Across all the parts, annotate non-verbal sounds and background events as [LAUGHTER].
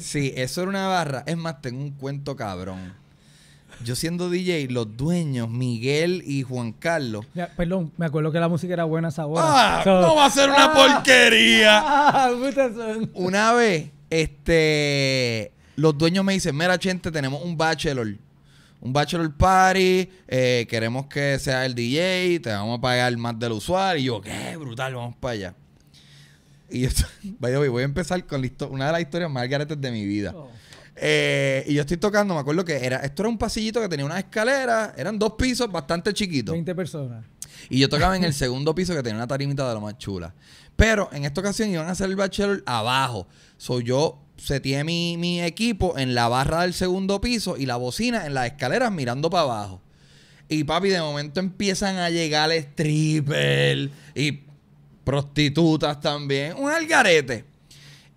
Sí, eso era una barra. Es más, tengo un cuento cabrón. Yo siendo DJ, los dueños, Miguel y Juan Carlos. Ya, perdón, me acuerdo que la música era buena esa hora. Ah, [LAUGHS] ¡No va a ser una [LAUGHS] ah, porquería! Ah, una vez, este. Los dueños me dicen: Mira, gente, tenemos un bachelor. Un bachelor party. Eh, queremos que sea el DJ. Te vamos a pagar más del usuario. Y yo, ¡qué brutal! Vamos para allá. Y yo estoy, [LAUGHS] voy a empezar con una de las historias más garetes de mi vida. Oh. Eh, y yo estoy tocando, me acuerdo que era, esto era un pasillito que tenía una escalera, eran dos pisos bastante chiquitos. 20 personas. Y yo tocaba en el [LAUGHS] segundo piso que tenía una tarimita de lo más chula. Pero en esta ocasión iban a hacer el bachelor abajo. Soy yo tiene mi, mi equipo en la barra del segundo piso y la bocina en las escaleras mirando para abajo. Y papi, de momento empiezan a llegar el stripper y prostitutas también, un algarete.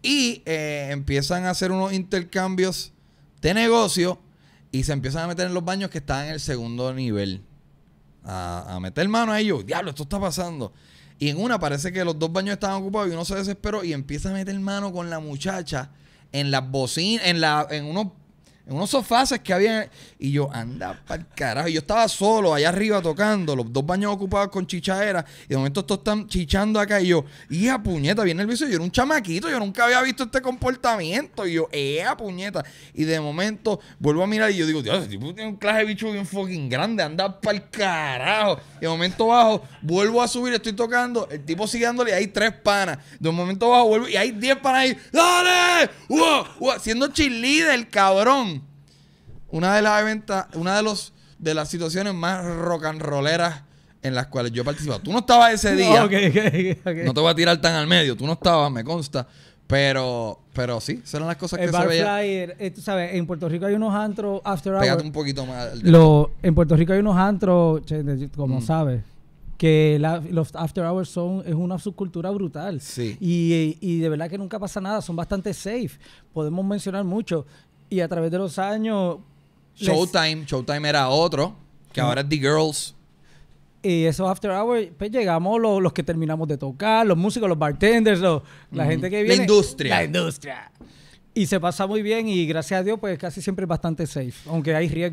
Y eh, empiezan a hacer unos intercambios de negocio y se empiezan a meter en los baños que están en el segundo nivel. A, meter mano a ellos. Diablo, esto está pasando. Y en una parece que los dos baños estaban ocupados y uno se desesperó y empieza a meter mano con la muchacha en las bocinas, en, la, en unos unos unos sofaces que había. Y yo, anda para carajo. Y yo estaba solo allá arriba tocando, los dos baños ocupados con chichadera. Y de momento estos están chichando acá. Y yo, hija puñeta, Viene el bicho Yo era un chamaquito, yo nunca había visto este comportamiento. Y yo, ea puñeta. Y de momento vuelvo a mirar y yo digo, Dios, tipo tiene un clase de bicho bien fucking grande, anda para carajo. Y de momento bajo, vuelvo a subir, estoy tocando. El tipo sigue dándole, y hay tres panas. De momento bajo, vuelvo y hay diez panas ahí. ¡Dale! ¡Wow! uh, Siendo cheerleader, cabrón. Una de las eventas, una de los de las situaciones más rock and rolleras en las cuales yo he participado. Tú no estabas ese [LAUGHS] día. No, te voy a tirar tan al medio. Tú no estabas, me consta. Pero, pero sí, son las cosas que se veían. Eh, eh, tú sabes, en Puerto Rico hay unos antros after hours. Pégate un poquito más. Lo, en Puerto Rico hay unos antros, como mm. sabes, que los after hours son es una subcultura brutal. Sí. Y, y, de verdad que nunca pasa nada, son bastante safe. Podemos mencionar mucho. Y a través de los años, Showtime, Showtime era otro, que ahora es The Girls. Y esos after hours, pues llegamos los, los, que terminamos de tocar, los músicos, los bartenders, la gente que viene. La industria. La industria. Y se pasa muy bien y gracias a Dios, pues casi siempre es bastante safe, aunque hay riesgo.